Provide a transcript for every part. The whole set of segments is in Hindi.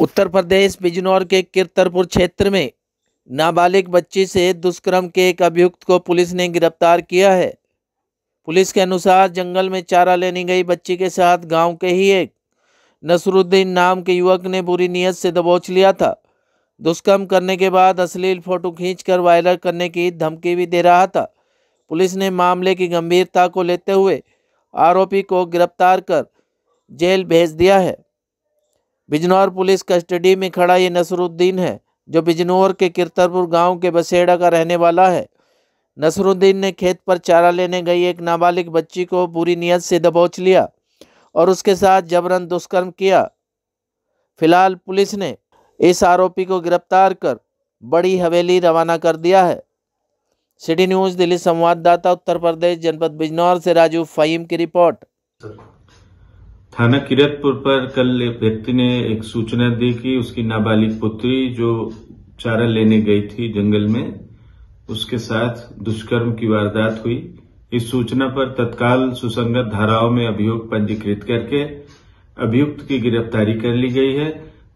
उत्तर प्रदेश बिजनौर के किरतरपुर क्षेत्र में नाबालिग बच्ची से दुष्कर्म के एक अभियुक्त को पुलिस ने गिरफ्तार किया है पुलिस के अनुसार जंगल में चारा लेने गई बच्ची के साथ गांव के ही एक नसरुद्दीन नाम के युवक ने बुरी नीयत से दबोच लिया था दुष्कर्म करने के बाद अश्लील फोटो खींचकर वायरल करने की धमकी भी दे रहा था पुलिस ने मामले की गंभीरता को लेते हुए आरोपी को गिरफ्तार कर जेल भेज दिया है बिजनौर पुलिस कस्टडी में खड़ा ये नसरुद्दीन है जो बिजनौर के किरतरपुर गांव के बसेड़ा का रहने वाला है नसरुद्दीन ने खेत पर चारा लेने गई एक नाबालिग बच्ची को बुरी नीयत से दबोच लिया और उसके साथ जबरन दुष्कर्म किया फिलहाल पुलिस ने इस आरोपी को गिरफ्तार कर बड़ी हवेली रवाना कर दिया है सिटी न्यूज़ दिल्ली संवाददाता उत्तर प्रदेश जनपद बिजनौर से राजू फहीम की रिपोर्ट थाना किरतपुर पर कल एक व्यक्ति ने एक सूचना दी कि उसकी नाबालिग पुत्री जो चारा लेने गई थी जंगल में उसके साथ दुष्कर्म की वारदात हुई इस सूचना पर तत्काल सुसंगत धाराओं में अभियोग पंजीकृत करके अभियुक्त की गिरफ्तारी कर ली गई है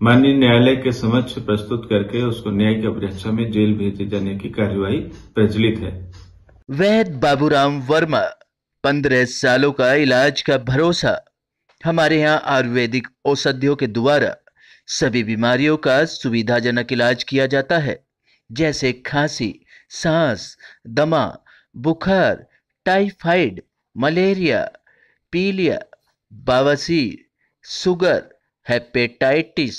माननीय न्यायालय के समक्ष प्रस्तुत करके उसको न्याय की अभिरक्षा में जेल भेजे जाने की कार्यवाही प्रचलित है वैद बाबूराम वर्मा पंद्रह सालों का इलाज का भरोसा हमारे यहाँ आयुर्वेदिक औषधियों के द्वारा सभी बीमारियों का सुविधाजनक इलाज किया जाता है जैसे खांसी सांस दमा बुखार टाइफाइड मलेरिया पीलिया बवासीर सुगर हेपेटाइटिस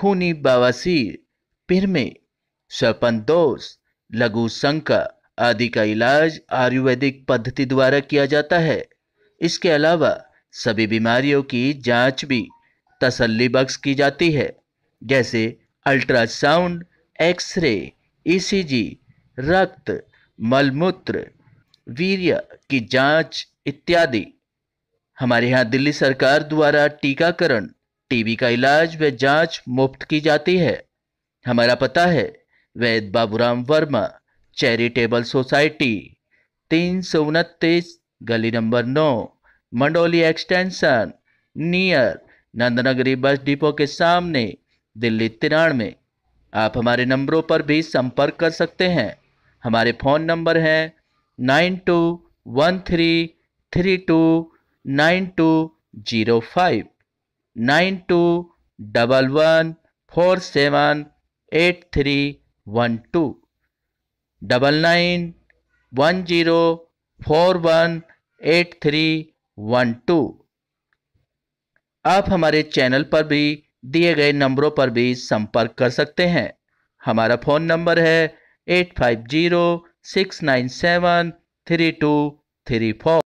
खूनी बवासीर पिरमे दोष लघु शंका आदि का इलाज आयुर्वेदिक पद्धति द्वारा किया जाता है इसके अलावा सभी बीमारियों की जांच भी तसल्ली बख्श की जाती है जैसे अल्ट्रासाउंड एक्सरे ईसीजी रक्त मलमूत्र वीर्य की जांच इत्यादि हमारे यहाँ दिल्ली सरकार द्वारा टीकाकरण टीबी का इलाज व जांच मुफ्त की जाती है हमारा पता है वैद बाबूराम वर्मा चैरिटेबल सोसाइटी तीन सौ उनतीस गली नंबर नौ Mandoli extension near Nandnagari bus depot के सामने दिल्ली तिरानवे में आप हमारे नंबरों पर भी संपर्क कर सकते हैं हमारे फ़ोन नंबर हैं nine two one three three two nine two zero five nine two double one four seven eight three one two double nine one zero four one eight three one two आप हमारे चैनल पर भी दिए गए नंबरों पर भी संपर्क कर सकते हैं हमारा फ़ोन नंबर है 850 697 3234.